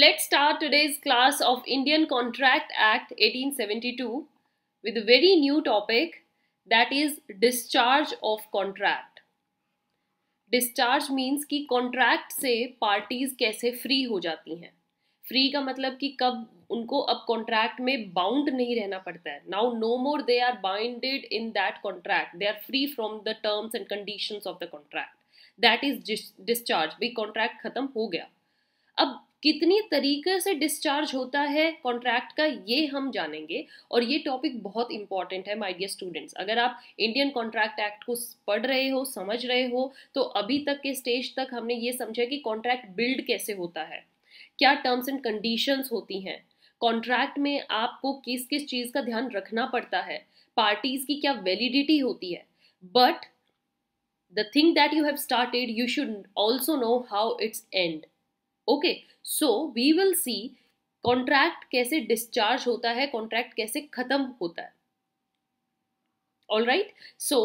let's start today's class of Indian Contract Act 1872 with a very new topic that is discharge of contract. Discharge means कि contract से parties कैसे free हो जाती हैं free का मतलब कि कब उनको अब कॉन्ट्रैक्ट में बाउंड नहीं रहना पड़ता है now no more they are binded in that contract they are free from the terms and conditions of the contract that is discharge भी कॉन्ट्रैक्ट खत्म हो गया अब कितनी तरीके से डिस्चार्ज होता है कॉन्ट्रैक्ट का ये हम जानेंगे और ये टॉपिक बहुत इंपॉर्टेंट है माय डियर स्टूडेंट्स अगर आप इंडियन कॉन्ट्रैक्ट एक्ट को पढ़ रहे हो समझ रहे हो तो अभी तक के स्टेज तक हमने ये समझा कि कॉन्ट्रैक्ट बिल्ड कैसे होता है क्या टर्म्स एंड कंडीशंस होती हैं कॉन्ट्रैक्ट में आपको किस किस चीज़ का ध्यान रखना पड़ता है पार्टीज की क्या वैलिडिटी होती है but the thing that you have started you should also know how it's end okay so we will see contract कैसे डिस्चार्ज होता है कॉन्ट्रैक्ट कैसे खत्म होता है all right so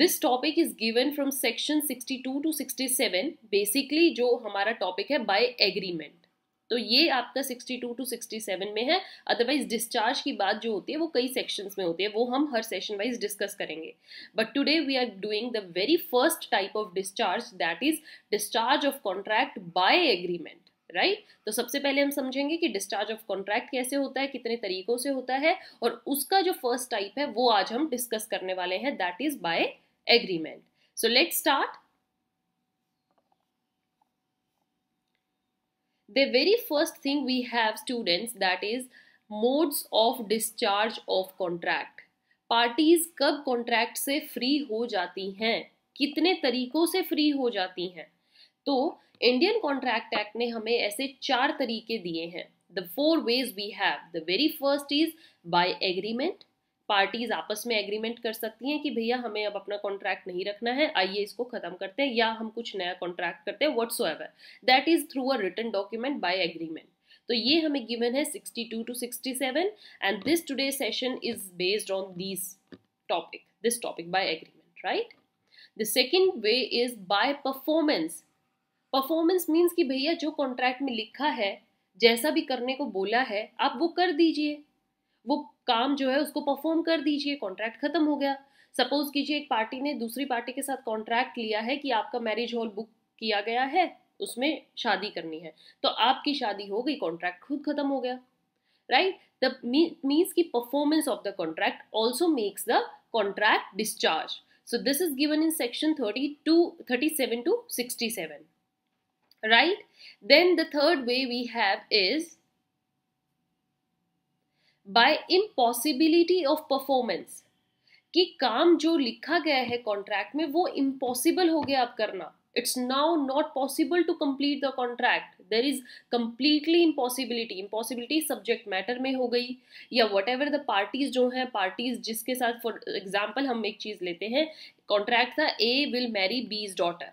this topic is given from two 62 sixty 67 basically जो हमारा topic है बाय एग्रीमेंट तो ये आपका 62 टू 67 में है अदरवाइज डिस्चार्ज की बात जो होती है वो कई सेक्शंस में होती है वो हम हर सेशन वाइज डिस्कस करेंगे but today we are doing the very first type of discharge that is discharge of contract by agreement right right? तो सबसे पहले हम समझेंगे कि डिस्चार्ज ऑफ कॉन्ट्रैक्ट कैसे होता है कितने तरीकों से होता है और उसका जो फर्स्ट टाइप है वो आज हम डिस्कस करने वाले हैं that is by agreement so let start the very first thing we have students that is modes of discharge of contract parties कब कॉन्ट्रैक्ट से फ्री हो जाती हैं कितने तरीकों से फ्री हो जाती हैं तो इंडियन कॉन्ट्रैक्ट एक्ट ने हमें ऐसे चार तरीके दिए हैं the four ways we have the very first is by agreement parties आपस में एग्रीमेंट कर सकती हैं कि भैया हमें अब अपना कॉन्ट्रैक्ट नहीं रखना है आइए इसको खत्म करते हैं या हम कुछ नया कॉन्ट्रैक्ट करते हैं whatsoever that is through a written document by agreement तो ये हमें गिवन है 62 to 67 and this today session is based on this topic this topic by agreement right the second way is by performance performance means कि भैया जो contract में लिखा है जैसा भी करने को बोला है आप वो कर दीजिए वो काम जो है उसको परफॉर्म कर दीजिए कॉन्ट्रैक्ट खत्म हो गया सपोज कीजिए एक पार्टी ने दूसरी पार्टी के साथ कॉन्ट्रैक्ट लिया है कि आपका मैरिज हॉल बुक किया गया है उसमें शादी करनी है तो आपकी शादी हो गई कॉन्ट्रैक्ट खुद खत्म हो गया राइट द मीन्स की performance of the contract also makes the contract discharge so this is given in section thirty two thirty seven to sixty seven right? Then the third way we have is by impossibility of performance कि काम जो लिखा गया है contract में वो impossible हो गया अब करना it's now not possible to complete the contract there is completely impossibility impossibility subject matter में हो गई या whatever the parties जो हैं parties जिसके साथ for example हम एक चीज़ लेते हैं contract था A will marry B's daughter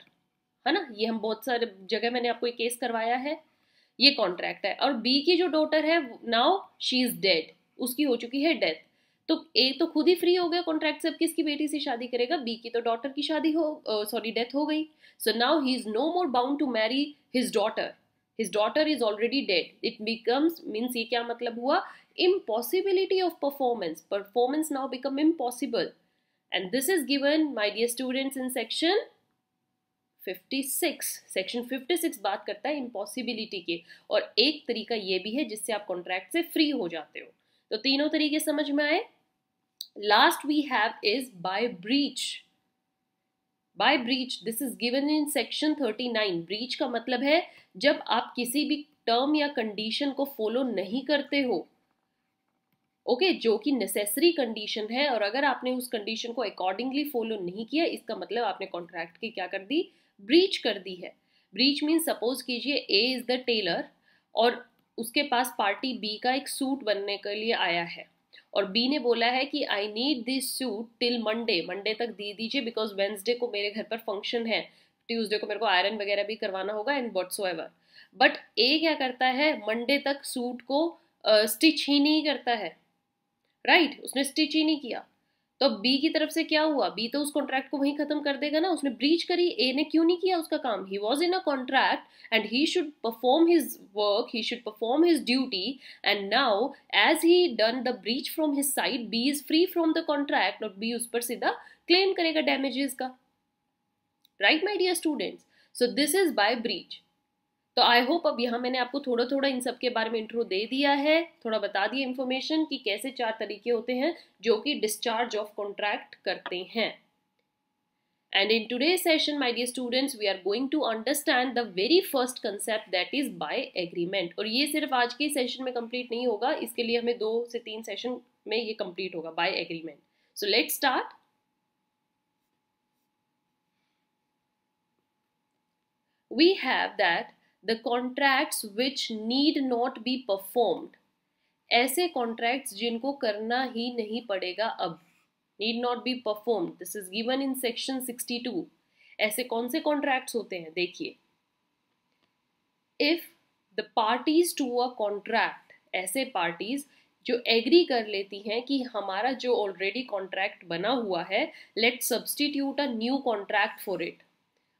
है ना ये हम बहुत सारे जगह मैंने आपको केस करवाया है ये कॉन्ट्रैक्ट है और बी की जो डॉटर है नाउ शी इज डेड उसकी हो चुकी है डेथ तो ए तो खुद ही फ्री हो गया कॉन्ट्रैक्ट से अब किसकी बेटी से शादी करेगा बी की तो डॉटर की शादी हो सॉरी डेथ हो गई so now he is no more bound to marry his daughter his daughter is already dead it becomes means ये क्या मतलब हुआ impossibility of performance performance now become impossible and this is given my dear students in section 56 section 56 बात करता है impossibility की और एक तरीका ये भी है जिससे आप कॉन्ट्रैक्ट से फ्री हो जाते हो तो तीनों तरीके समझ में आए last we have is by breach by breach this is given in section 39 breach का मतलब है जब आप किसी भी टर्म या कंडीशन को फॉलो नहीं करते हो ओके okay, जो कि नेसेसरी कंडीशन है और अगर आपने उस कंडीशन को अकॉर्डिंगली फॉलो नहीं किया इसका मतलब आपने कॉन्ट्रैक्ट की क्या कर दी ब्रीच कर दी है ब्रीच मीन सपोज कीजिए ए इज़ द टेलर और उसके पास पार्टी बी का एक सूट बनने के लिए आया है और बी ने बोला है कि I need this suit till Monday Monday तक दे दीजिए बिकॉज वेंसडे को मेरे घर पर फंक्शन है ट्यूसडे को मेरे को आयरन वगैरह भी करवाना होगा and whatsoever but A क्या करता है मंडे तक सूट को स्टिच uh, ही नहीं करता है राइट right? उसने स्टिच ही नहीं किया तो अब बी की तरफ से क्या हुआ बी तो उस कॉन्ट्रैक्ट को वहीं खत्म कर देगा ना उसने ब्रीच करी ए ने क्यों नहीं किया उसका काम ही was in a contract and he should perform his work he should perform his duty and now as he done the breach from his side B is free from the contract और B उस पर सीधा claim करेगा damages का right my dear students so this is by breach तो I hope अब यहाँ मैंने आपको थोड़ा थोड़ा इन सब के बारे में इंट्रो दे दिया है थोड़ा बता दिया इन्फॉर्मेशन कि कैसे चार तरीके होते हैं जो कि डिस्चार्ज ऑफ कॉन्ट्रैक्ट करते हैं and in today session my dear students we are going to understand the very first concept that is by agreement और ये सिर्फ आज के सेशन में कम्प्लीट नहीं होगा इसके लिए हमें दो से तीन सेशन में ये कम्प्लीट होगा by agreement so let start we have that the contracts which need not be performed ऐसे कॉन्ट्रैक्ट्स जिनको करना ही नहीं पड़ेगा अब need not be performed this is given in section sixty two ऐसे कौन से कॉन्ट्रैक्ट होते हैं देखिए if the parties to a contract ऐसे पार्टीज जो एग्री कर लेती हैं कि हमारा जो ऑलरेडी कॉन्ट्रैक्ट बना हुआ है let substitute a new contract for it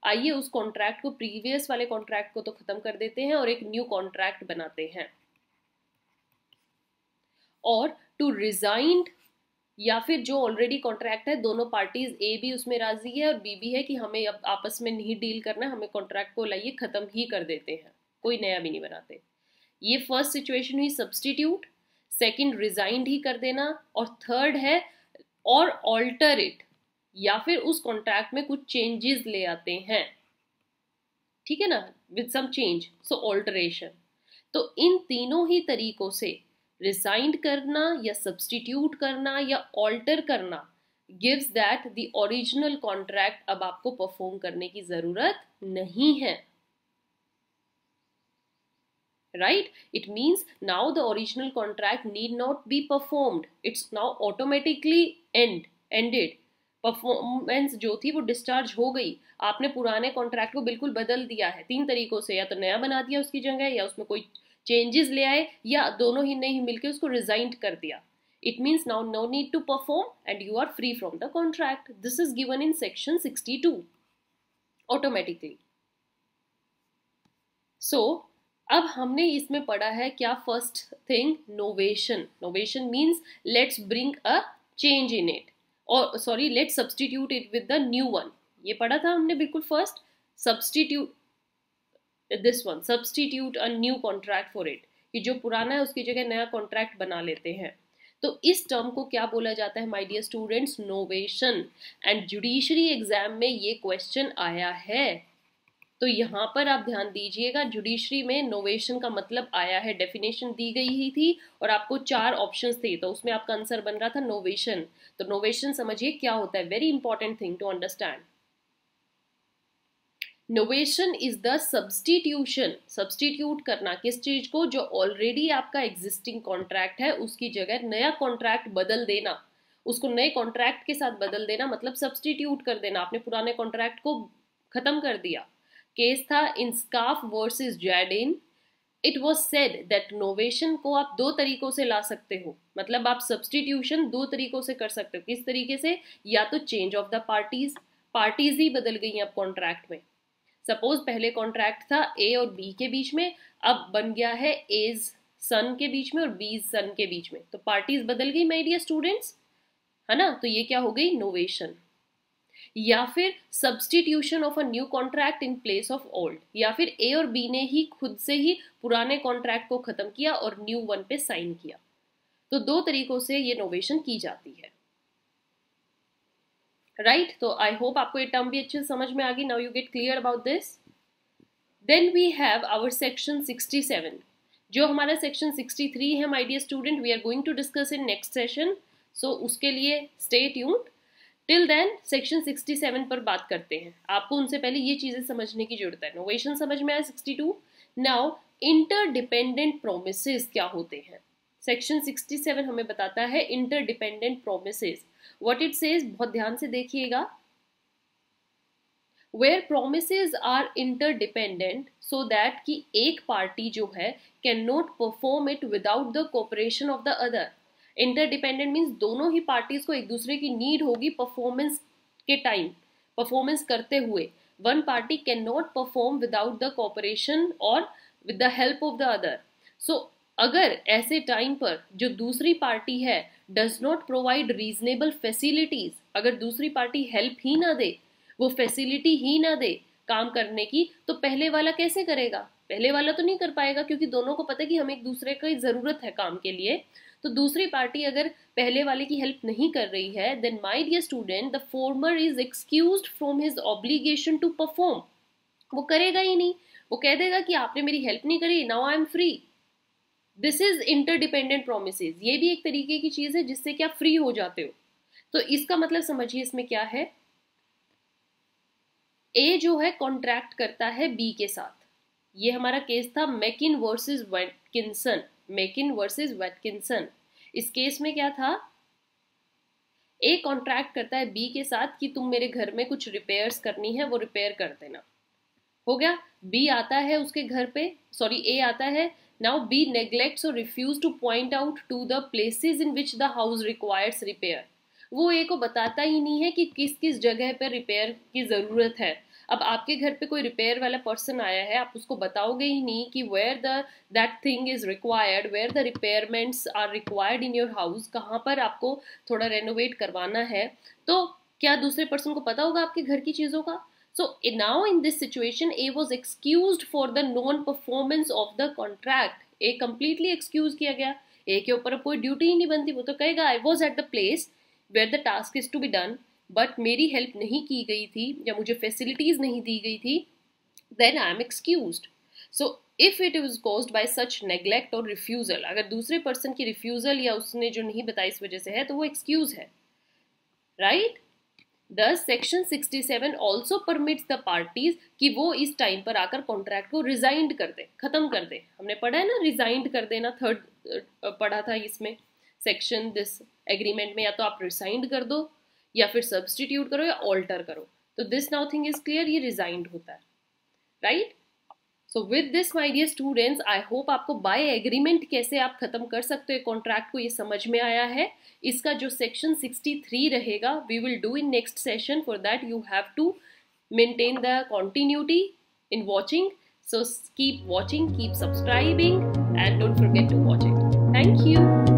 आइए उस कॉन्ट्रैक्ट को प्रीवियस वाले कॉन्ट्रैक्ट को तो ख़त्म कर देते हैं और एक न्यू कॉन्ट्रैक्ट बनाते हैं और टू रिजाइंड या फिर जो ऑलरेडी कॉन्ट्रैक्ट है दोनों पार्टीज ए भी उसमें राजी है और बी भी है कि हमें अब आपस में नहीं डील करना हमें कॉन्ट्रैक्ट को लाइए ख़त्म ही कर देते हैं कोई नया भी नहीं बनाते ये फर्स्ट सिचुएशन हुई सब्सटीट्यूट सेकंड रिजाइंड ही कर देना और थर्ड है और ऑल्टर इट या फिर उस कॉन्ट्रैक्ट में कुछ चेंजेस ले आते हैं ठीक है ना with some change so alteration तो इन तीनों ही तरीकों से रिजाइंड करना या सब्सटीट्यूट करना या ऑल्टर करना gives that the original contract अब आपको परफॉर्म करने की ज़रूरत नहीं है right it means now the original contract need not be performed it's now automatically and ended performance जो थी वो डिस्चार्ज हो गई आपने पुराने कॉन्ट्रैक्ट को बिल्कुल बदल दिया है तीन तरीकों से या तो नया बना दिया उसकी जगह या उसमें कोई चेंजेस ले आए या दोनों ही नहीं मिलकर उसको रिजाइन कर दिया it means now no need to perform and you are free from the contract this is given in section sixty two automatically so अब हमने इसमें पढ़ा है क्या first thing novation novation means let's bring a change in it और sorry let substitute it with the new one ये पढ़ा था हमने बिल्कुल first substitute this one substitute a new contract for it कि जो पुराना है उसकी जगह नया कॉन्ट्रैक्ट बना लेते हैं तो इस टर्म को क्या बोला जाता है my dear students novation and judiciary exam में ये क्वेश्चन आया है तो यहाँ पर आप ध्यान दीजिएगा जुडिशरी में नोवेशन का मतलब आया है डेफिनेशन दी गई ही थी और आपको चार ऑप्शन थे तो उसमें आपका आंसर बन रहा था नोवेशन तो नोवेशन समझिए क्या होता है very important thing to understand novation is the substitution substitute करना किस चीज को जो ऑलरेडी आपका एग्जिस्टिंग कॉन्ट्रैक्ट है उसकी जगह नया कॉन्ट्रैक्ट बदल देना उसको नए कॉन्ट्रैक्ट के साथ बदल देना मतलब सब्सटीट्यूट कर देना आपने पुराने कॉन्ट्रैक्ट को खत्म कर दिया केस था in Scarf versus Jardine it was said that novation को आप दो तरीकों से ला सकते हो मतलब आप सब्सटीट्यूशन दो तरीकों से कर सकते हो किस तरीके से या तो change of the parties parties ही बदल गई अब कॉन्ट्रैक्ट में सपोज पहले कॉन्ट्रैक्ट था ए और बी के बीच में अब बन गया है एज सन के बीच में और बीज सन के बीच में तो पार्टीज बदल गई मेरी स्टूडेंट्स है ना तो ये क्या हो गई नोवेशन या फिर substitution of a new contract in place of old या फिर ए और बी ने ही खुद से ही पुराने कॉन्ट्रैक्ट को खत्म किया और न्यू वन पे साइन किया तो दो तरीकों से ये नोवेशन की जाती है राइट right? तो आई होप आपको ये टर्म भी अच्छे से समझ में आ गई now you get clear about this then we have our section 67 जो हमारा सेक्शन 63 है my dear student we are going to discuss in next session so उसके लिए stay tuned till then section 67 पर बात करते हैं आपको उनसे पहले ये चीज़ें समझने की जरूरत है नोवेशन समझ में आया 62 नाउ इंटरडिपेंडेंट प्रोमिस क्या होते हैं सेक्शन 67 हमें बताता है interdependent promise what it says बहुत ध्यान से देखिएगा where promise are interdependent so that कि एक पार्टी जो है can not perform it without the cooperation of the other interdependent means दोनों ही पार्टीज को एक दूसरे की नीड होगी परफॉर्मेंस के टाइम परफॉर्मेंस करते हुए one party can not perform without the cooperation और with the help of the other so अगर ऐसे टाइम पर जो दूसरी पार्टी है does not provide reasonable facilities अगर दूसरी पार्टी हेल्प ही ना दे वो फैसिलिटी ही ना दे काम करने की तो पहले वाला कैसे करेगा पहले वाला तो नहीं कर पाएगा क्योंकि दोनों को पता है कि हमें एक दूसरे की ज़रूरत है काम के लिए तो दूसरी पार्टी अगर पहले वाले की हेल्प नहीं कर रही है then my dear student the former is excuse from his obligation to perform वो करेगा ही नहीं वो कह देगा कि आपने मेरी हेल्प नहीं करी now I am free this is interdependent promise ये भी एक तरीके की चीज़ है जिससे क्या फ्री हो जाते हो तो इसका मतलब समझिए इसमें क्या है ए जो है कॉन्ट्रैक्ट करता है बी के साथ ये हमारा केस था मैकिन वर्सेस वेटकिंसन मैकिन वर्सेस वेटकिंसन इस केस में क्या था ए कॉन्ट्रैक्ट करता है बी के साथ कि तुम मेरे घर में कुछ रिपेयर्स करनी है वो रिपेयर कर देना हो गया बी आता है उसके घर पे सॉरी ए आता है नाउ बी नेग्लेक्ट्स और refuse to point out to the places in which the house requires repair वो ए को बताता ही नहीं है कि किस किस जगह पर रिपेयर की ज़रूरत है अब आपके घर पे कोई रिपेयर वाला पर्सन आया है आप उसको बताओगे ही नहीं कि where the that thing is required where the repairments are required in your house कहाँ पर आपको थोड़ा रेनोवेट करवाना है तो क्या दूसरे पर्सन को पता होगा आपके घर की चीज़ों का so now in this situation A was excuse for the non performance of the contract A completely excuse किया गया ए के ऊपर अब कोई ड्यूटी ही नहीं बनती वो तो कहेगा I was at the place where the task is to be done but मेरी हेल्प नहीं की गई थी या मुझे फैसिलिटीज़ नहीं दी गई थी then I am excuse so if it is cause by such neglect और रिफ्यूज़ल अगर दूसरे पर्सन की रिफ्यूज़ल या उसने जो नहीं बताया इस वजह से है तो वो एक्सक्यूज़ है right thus section sixty seven also permits the parties कि वो इस टाइम पर आकर कॉन्ट्रैक्ट को रिजाइंड कर दे खत्म कर दे हमने पढ़ा है ना रिजाइंड कर देना थर्ड पढ़ा था इसमें सेक्शन दिस एग्रीमेंट में या तो आप रिसाइंड कर दो या फिर सब्सटीट्यूट करो या ऑल्टर करो तो this now thing is clear ये रिजाइंड होता है right so with this my dear students I hope आपको बाय एग्रीमेंट कैसे आप खत्म कर सकते हो कॉन्ट्रैक्ट को ये समझ में आया है इसका जो सेक्शन 63 रहेगा we will do in next session for that you have to maintain the continuity in watching so keep watching keep subscribing and don't forget to watch it thank you